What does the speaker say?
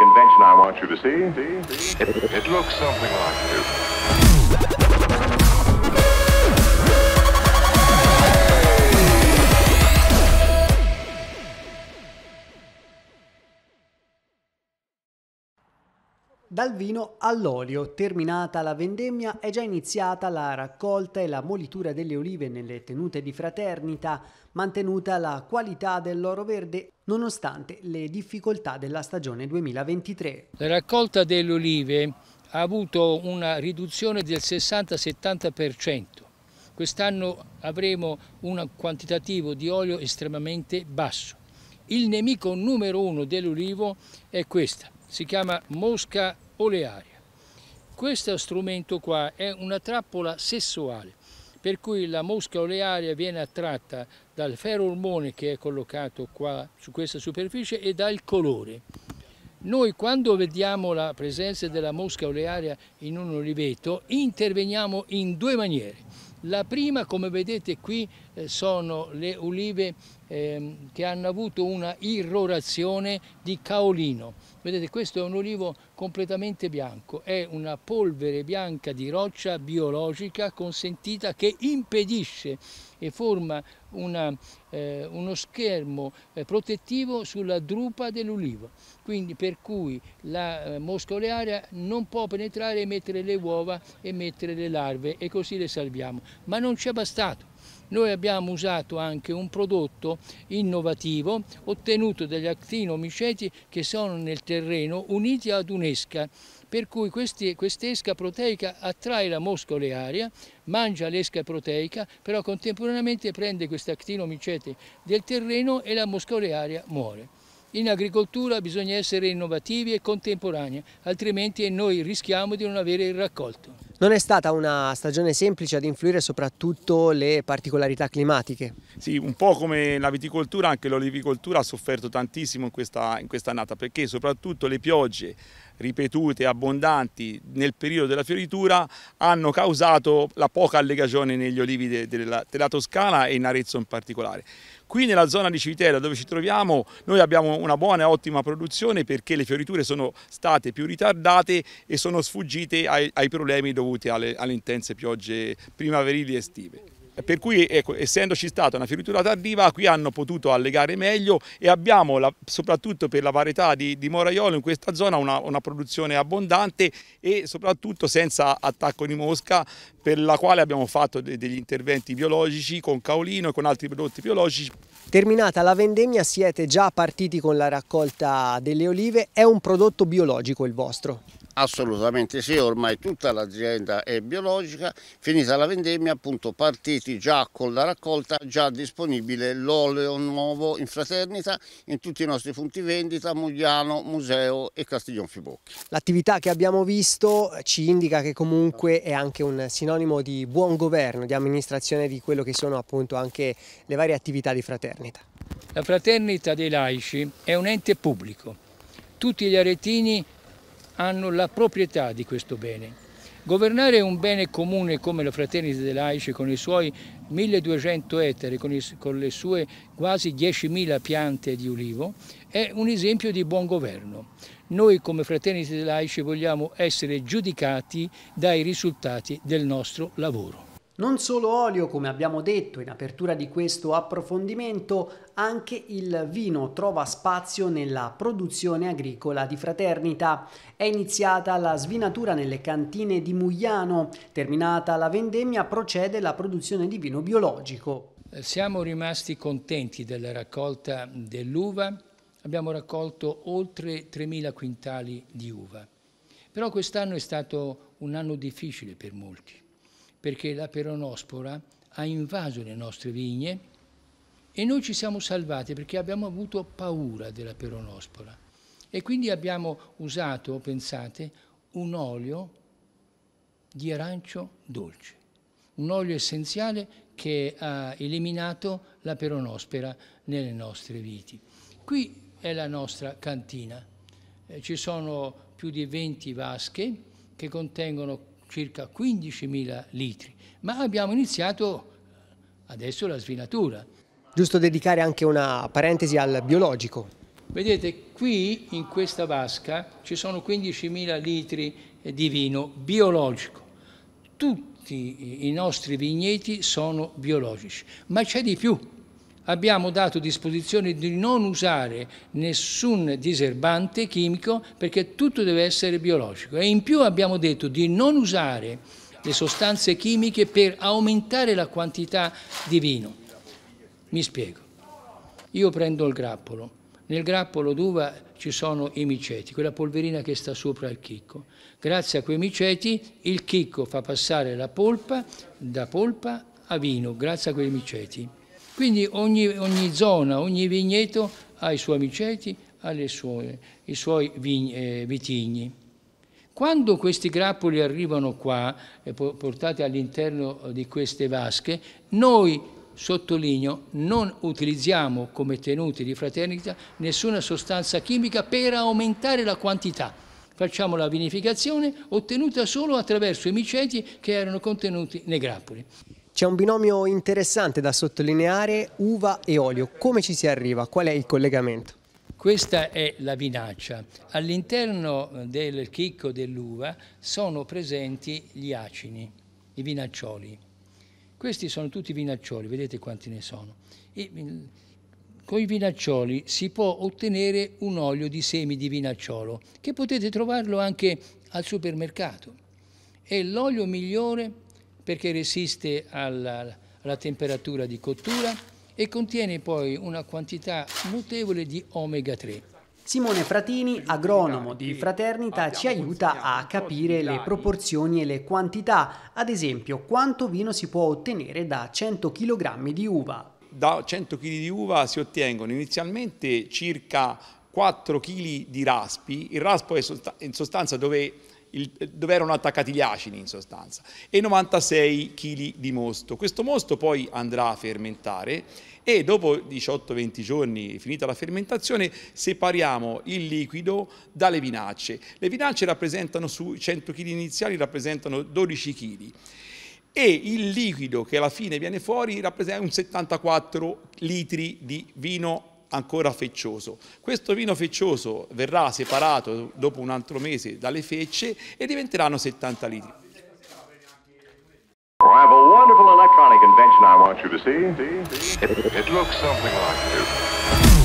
convention I want you to see. It, it looks something like this. Dal vino all'olio, terminata la vendemmia, è già iniziata la raccolta e la molitura delle olive nelle tenute di fraternita, mantenuta la qualità dell'oro verde nonostante le difficoltà della stagione 2023. La raccolta delle olive ha avuto una riduzione del 60-70%. Quest'anno avremo un quantitativo di olio estremamente basso. Il nemico numero uno dell'ulivo è questa, si chiama mosca olearia. Questo strumento qua è una trappola sessuale, per cui la mosca olearia viene attratta dal ferormone che è collocato qua su questa superficie e dal colore. Noi quando vediamo la presenza della mosca olearia in un oliveto interveniamo in due maniere. La prima, come vedete qui, eh, sono le ulive ehm, che hanno avuto una irrorazione di caolino. Vedete, questo è un olivo completamente bianco, è una polvere bianca di roccia biologica consentita che impedisce e forma una, eh, uno schermo eh, protettivo sulla drupa dell'ulivo, quindi per cui la eh, mosca olearia non può penetrare e mettere le uova e mettere le larve e così le salviamo ma non ci è bastato. Noi abbiamo usato anche un prodotto innovativo ottenuto dagli actinomiceti che sono nel terreno uniti ad un'esca per cui quest'esca proteica attrae la mosca olearia, mangia l'esca proteica, però contemporaneamente prende questo actinomicete del terreno e la mosca olearia muore. In agricoltura bisogna essere innovativi e contemporanei, altrimenti noi rischiamo di non avere il raccolto. Non è stata una stagione semplice ad influire soprattutto le particolarità climatiche? Sì, un po' come la viticoltura, anche l'olivicoltura ha sofferto tantissimo in questa, in questa annata, perché soprattutto le piogge ripetute, e abbondanti nel periodo della fioritura hanno causato la poca allegazione negli olivi della, della Toscana e in Arezzo in particolare. Qui nella zona di Civitella dove ci troviamo noi abbiamo una buona e ottima produzione perché le fioriture sono state più ritardate e sono sfuggite ai, ai problemi dovuti alle, alle intense piogge primaverili e estive per cui ecco, essendoci stata una fioritura tardiva qui hanno potuto allegare meglio e abbiamo la, soprattutto per la varietà di, di moraiolo in questa zona una, una, produzione abbondante e soprattutto senza attacco di mosca per la quale abbiamo fatto de, degli interventi biologici con caolino e con altri prodotti biologici. Terminata la vendemmia siete già partiti con la raccolta delle olive, è un prodotto biologico il vostro? Assolutamente sì, ormai tutta l'azienda è biologica, finita la vendemmia appunto partiti già con la raccolta, già disponibile l'olio nuovo in fraternita in tutti i nostri punti vendita, Mugliano, Museo e Castiglion Fibocchi. L'attività che abbiamo visto ci indica che comunque è anche un sinonimo di buon governo, di amministrazione di quello che sono appunto anche le varie attività di fraternita. La fraternita dei laici è un ente pubblico, tutti gli aretini hanno la proprietà di questo bene. Governare un bene comune come la Fraternita dell'Aice con i suoi 1200 ettari, con, i, con le sue quasi 10.000 piante di ulivo, è un esempio di buon governo. Noi come Fraternita dell'Aice vogliamo essere giudicati dai risultati del nostro lavoro. Non solo olio, come abbiamo detto in apertura di questo approfondimento, anche il vino trova spazio nella produzione agricola di Fraternita. È iniziata la svinatura nelle cantine di Mugliano, terminata la vendemmia procede la produzione di vino biologico. Siamo rimasti contenti della raccolta dell'uva, abbiamo raccolto oltre 3.000 quintali di uva. Però quest'anno è stato un anno difficile per molti perché la peronospora ha invaso le nostre vigne e noi ci siamo salvati perché abbiamo avuto paura della peronospora e quindi abbiamo usato, pensate, un olio di arancio dolce, un olio essenziale che ha eliminato la peronospora nelle nostre viti. Qui è la nostra cantina, eh, ci sono più di 20 vasche che contengono circa 15.000 litri, ma abbiamo iniziato adesso la svinatura. Giusto dedicare anche una parentesi al biologico. Vedete, qui in questa vasca ci sono 15.000 litri di vino biologico. Tutti i nostri vigneti sono biologici, ma c'è di più abbiamo dato disposizione di non usare nessun diserbante chimico perché tutto deve essere biologico e in più abbiamo detto di non usare le sostanze chimiche per aumentare la quantità di vino. Mi spiego. Io prendo il grappolo. Nel grappolo d'uva ci sono i miceti, quella polverina che sta sopra il chicco. Grazie a quei miceti il chicco fa passare la polpa da polpa a vino, grazie a quei miceti. Quindi ogni, ogni zona, ogni vigneto ha i suoi miceti, ha sue, i suoi vigne, eh, vitigni. Quando questi grappoli arrivano qua, portati all'interno di queste vasche, noi, sottolineo, non utilizziamo come tenuti di fraternita nessuna sostanza chimica per aumentare la quantità. Facciamo la vinificazione ottenuta solo attraverso i miceti che erano contenuti nei grappoli. C'è un binomio interessante da sottolineare, uva e olio. Come ci si arriva? Qual è il collegamento? Questa è la vinaccia. All'interno del chicco dell'uva sono presenti gli acini, i vinaccioli. Questi sono tutti vinaccioli, vedete quanti ne sono. E, mm, con i vinaccioli si può ottenere un olio di semi di vinacciolo, che potete trovarlo anche al supermercato. È l'olio migliore perché resiste alla, alla temperatura di cottura e contiene poi una quantità notevole di omega 3. Simone Fratini, agronomo di Fraternita, ci aiuta a capire le proporzioni e le quantità, ad esempio quanto vino si può ottenere da 100 kg di uva. Da 100 kg di uva si ottengono inizialmente circa 4 kg di raspi, il raspo è in sostanza dove il, dove erano attaccati gli acini in sostanza, e 96 kg di mosto. Questo mosto poi andrà a fermentare e dopo 18-20 giorni finita la fermentazione separiamo il liquido dalle vinacce. Le vinacce rappresentano su 100 kg iniziali rappresentano 12 kg e il liquido che alla fine viene fuori rappresenta un 74 litri di vino ancora feccioso. Questo vino feccioso verrà separato dopo un altro mese dalle fecce e diventeranno 70 litri. I want you to see. It, it looks something like this.